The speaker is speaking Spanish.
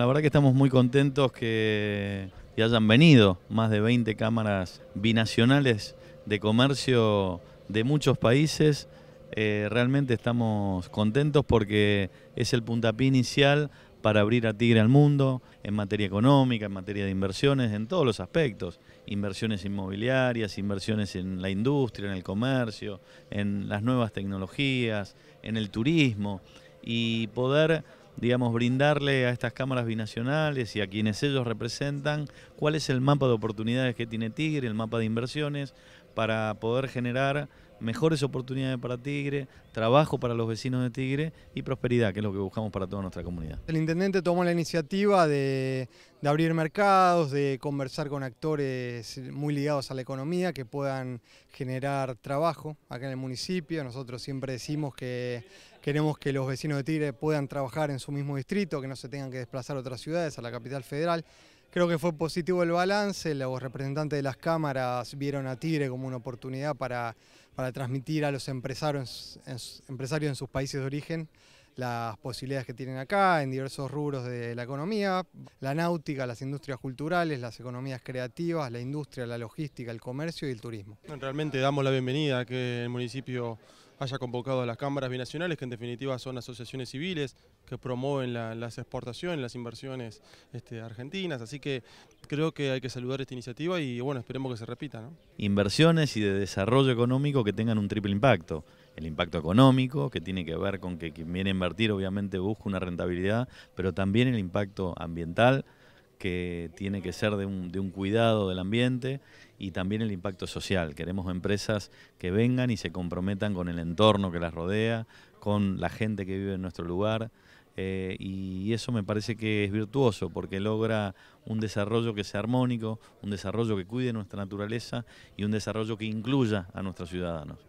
La verdad que estamos muy contentos que, hayan venido más de 20 cámaras binacionales de comercio de muchos países. Eh, realmente estamos contentos porque es el puntapié inicial para abrir a Tigre al mundo en materia económica, en materia de inversiones, en todos los aspectos. Inversiones inmobiliarias, inversiones en la industria, en el comercio, en las nuevas tecnologías, en el turismo y poder digamos, brindarle a estas cámaras binacionales y a quienes ellos representan cuál es el mapa de oportunidades que tiene Tigre, el mapa de inversiones, para poder generar mejores oportunidades para Tigre, trabajo para los vecinos de Tigre y prosperidad, que es lo que buscamos para toda nuestra comunidad. El intendente tomó la iniciativa de, abrir mercados, de conversar con actores muy ligados a la economía que puedan generar trabajo acá en el municipio. Nosotros siempre decimos que queremos que los vecinos de Tigre puedan trabajar en su mismo distrito, que no se tengan que desplazar a otras ciudades, a la capital federal. Creo que fue positivo el balance, los representantes de las cámaras vieron a Tigre como una oportunidad para para transmitir a los empresarios en, empresarios en sus países de origen las posibilidades que tienen acá en diversos rubros de la economía, la náutica, las industrias culturales, las economías creativas, la industria, la logística, el comercio y el turismo. Realmente damos la bienvenida a que el municipio haya convocado a las cámaras binacionales, que en definitiva son asociaciones civiles que promueven las exportaciones, las inversiones este, argentinas. Así que creo que hay que saludar esta iniciativa y bueno, esperemos que se repita. Inversiones y de desarrollo económico que tengan un triple impacto. El impacto económico, que tiene que ver con que quien viene a invertir obviamente busca una rentabilidad, pero también el impacto ambiental, que tiene que ser de un, de un, cuidado del ambiente y también el impacto social. Queremos empresas que vengan y se comprometan con el entorno que las rodea, con la gente que vive en nuestro lugar. Eh, y eso me parece que es virtuoso porque logra un desarrollo que sea armónico, un desarrollo que cuide nuestra naturaleza y un desarrollo que incluya a nuestros ciudadanos.